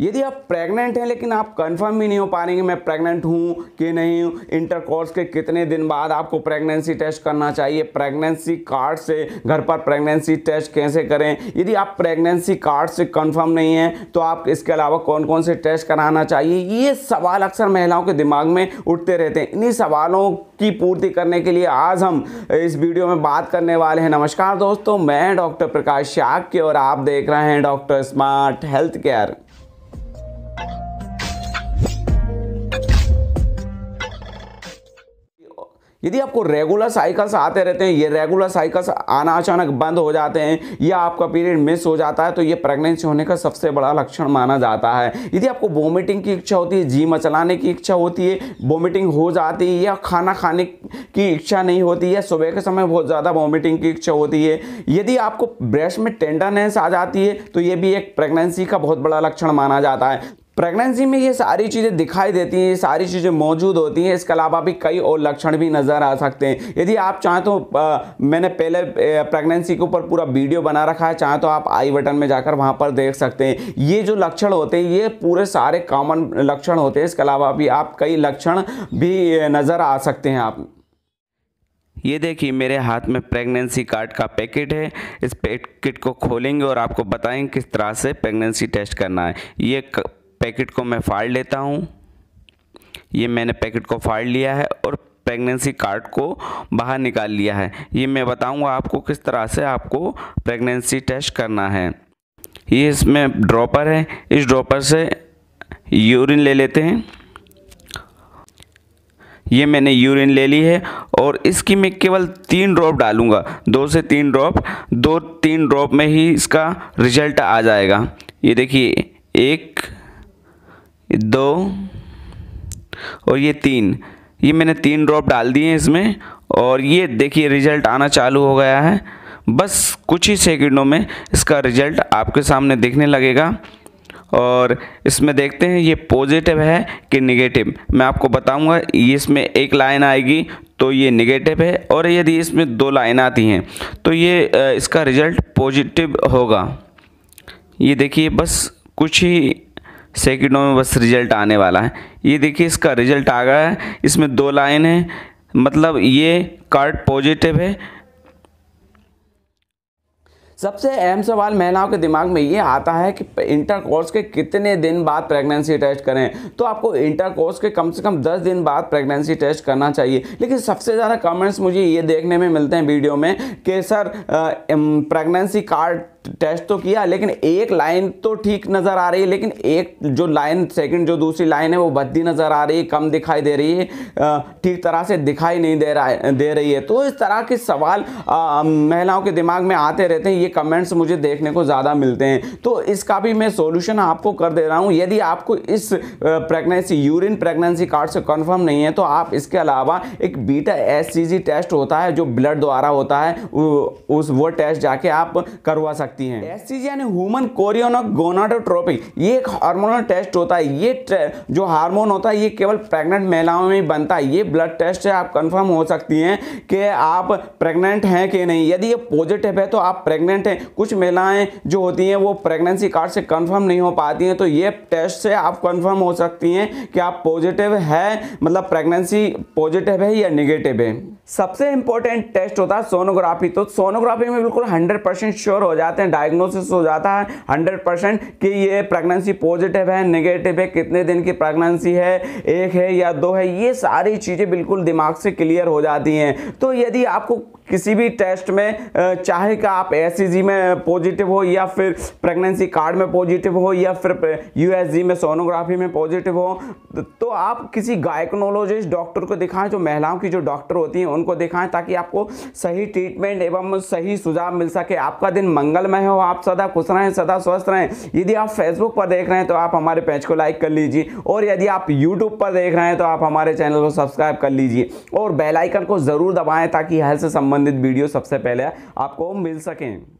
यदि आप प्रेग्नेंट हैं लेकिन आप कंफर्म भी नहीं हो पा रहे हैं मैं प्रेग्नेंट हूँ कि नहीं हूँ इंटर कोर्स के कितने दिन बाद आपको प्रेगनेंसी टेस्ट करना चाहिए प्रेगनेंसी कार्ड से घर पर प्रेगनेंसी टेस्ट कैसे करें यदि आप प्रेगनेंसी कार्ड से कंफर्म नहीं हैं तो आप इसके अलावा कौन कौन से टेस्ट कराना चाहिए ये सवाल अक्सर महिलाओं के दिमाग में उठते रहते हैं इन्हीं सवालों की पूर्ति करने के लिए आज हम इस वीडियो में बात करने वाले हैं नमस्कार दोस्तों मैं डॉक्टर प्रकाश शाक्य और आप देख रहे हैं डॉक्टर स्मार्ट हेल्थ केयर यदि आपको रेगुलर साइकिल्स आते रहते हैं ये रेगुलर साइकिल्स आना अचानक बंद हो जाते हैं या आपका पीरियड मिस हो जाता है तो ये प्रेगनेंसी होने का सबसे बड़ा लक्षण माना जाता है यदि आपको वोमिटिंग की इच्छा होती है जी मचलाने की इच्छा होती है वोमिटिंग हो जाती है या खाना खाने की इच्छा नहीं होती है सुबह के समय बहुत ज़्यादा वोमिटिंग की इच्छा होती है यदि आपको ब्रेस्ट में टेंडरनेस आ जाती है तो ये भी एक प्रेगनेंसी का बहुत बड़ा लक्षण माना जाता है प्रेगनेंसी में ये सारी चीज़ें दिखाई देती हैं ये सारी चीज़ें मौजूद होती हैं इसके अलावा भी कई और लक्षण भी नज़र आ सकते हैं यदि आप चाहें तो आ, मैंने पहले प्रेगनेंसी के ऊपर पूरा वीडियो बना रखा है चाहें तो आप आई बटन में जाकर वहाँ पर देख सकते हैं ये जो लक्षण होते हैं ये पूरे सारे कॉमन लक्षण होते हैं इसके अलावा भी आप कई लक्षण भी नज़र आ सकते हैं आप ये देखिए मेरे हाथ में प्रेगनेंसी कार्ड का पैकेट है इस पैकेट को खोलेंगे और आपको बताएंगे किस तरह से प्रेगनेंसी टेस्ट करना है ये पैकेट को मैं फाड़ लेता हूँ ये मैंने पैकेट को फाड़ लिया है और प्रेगनेंसी कार्ड को बाहर निकाल लिया है ये मैं बताऊंगा आपको किस तरह से आपको प्रेगनेंसी टेस्ट करना है ये इसमें ड्रॉपर है इस ड्रॉपर से यूरिन ले लेते हैं ये मैंने यूरिन ले ली है और इसकी मैं केवल तीन ड्रॉप डालूंगा दो से तीन ड्रॉप दो तीन ड्रॉप में ही इसका रिजल्ट आ जाएगा ये देखिए एक दो और ये तीन ये मैंने तीन ड्रॉप डाल दिए हैं इसमें और ये देखिए रिजल्ट आना चालू हो गया है बस कुछ ही सेकंडों में इसका रिजल्ट आपके सामने दिखने लगेगा और इसमें देखते हैं ये पॉजिटिव है कि निगेटिव मैं आपको बताऊंगा ये इसमें एक लाइन आएगी तो ये निगेटिव है और यदि इसमें दो लाइन आती हैं तो ये इसका रिजल्ट पॉजिटिव होगा ये देखिए बस कुछ ही सेकेंडों में बस रिजल्ट आने वाला है ये देखिए इसका रिजल्ट आ गया है इसमें दो लाइन है मतलब ये कार्ड पॉजिटिव है सबसे अहम सवाल महिलाओं के दिमाग में ये आता है कि इंटर कोर्स के कितने दिन बाद प्रेगनेंसी टेस्ट करें तो आपको इंटर कोर्स के कम से कम 10 दिन बाद प्रेगनेंसी टेस्ट करना चाहिए लेकिन सबसे ज़्यादा कमेंट्स मुझे ये देखने में मिलते हैं वीडियो में कि सर प्रेगनेंसी कार्ड टेस्ट तो किया लेकिन एक लाइन तो ठीक नज़र आ रही है लेकिन एक जो लाइन सेकंड जो दूसरी लाइन है वो बद्दी नज़र आ रही है कम दिखाई दे रही है ठीक तरह से दिखाई नहीं दे रहा है दे रही है तो इस तरह के सवाल महिलाओं के दिमाग में आते रहते हैं ये कमेंट्स मुझे देखने को ज़्यादा मिलते हैं तो इसका भी मैं सोल्यूशन आपको कर दे रहा हूँ यदि आपको इस प्रेगनेंसी यूरिन प्रेगनेंसी कार्ड से कन्फर्म नहीं है तो आप इसके अलावा एक बीटा एस टेस्ट होता है जो ब्लड द्वारा होता है उस वो टेस्ट जाके आप करवा सकते लगती हैं एससीज यानी ह्यूमन कोरियोनो गोनाडोट्रोपिक ये एक हार्मोनल टेस्ट होता है ये जो हार्मोन होता है ये केवल प्रेग्नेंट महिलाओं में बनता है ये ब्लड टेस्ट है आप कंफर्म हो सकती हैं कि आप प्रेग्नेंट हैं कि नहीं यदि ये पॉजिटिव है तो आप प्रेग्नेंट हैं कुछ महिलाएं जो होती हैं वो प्रेगनेंसी कार्ड से कन्फर्म नहीं हो पाती हैं तो ये टेस्ट से आप कन्फर्म हो सकती हैं कि आप पॉजिटिव है मतलब प्रेगनेंसी पॉजिटिव है या निगेटिव है सबसे इंपॉर्टेंट टेस्ट होता है सोनोग्राफी तो सोनोग्राफी में बिल्कुल हंड्रेड परसेंट श्योर हो जाते हैं हैं डायग्नोसिस हो जाता है हंड्रेड परसेंट कि ये प्रेगनेंसी पॉजिटिव है नेगेटिव है कितने दिन की प्रेगनेंसी है एक है या दो है ये सारी चीज़ें बिल्कुल दिमाग से क्लियर हो जाती हैं तो यदि आपको किसी भी टेस्ट में चाहे का आप एस e में पॉजिटिव हो या फिर प्रेगनेंसी कार्ड में पॉजिटिव हो या फिर यू में सोनोग्राफी में पॉजिटिव हो तो, तो आप किसी गायकोनोलॉजिस्ट डॉक्टर को दिखाएं जो महिलाओं की जो डॉक्टर होती हैं उनको दिखाएं ताकि आपको सही ट्रीटमेंट एवं सही सुझाव मिल सके आपका दिन मंगलमय हो आप सदा खुश रहें सदा स्वस्थ रहें यदि आप फेसबुक पर देख रहे हैं तो आप हमारे पेज को लाइक कर लीजिए और यदि आप यूट्यूब पर देख रहे हैं तो आप हमारे चैनल को सब्सक्राइब कर लीजिए और बेलाइकन को ज़रूर दबाएँ ताकि हेल्थ से संबंध संबंधित वीडियो सबसे पहले आपको मिल सकें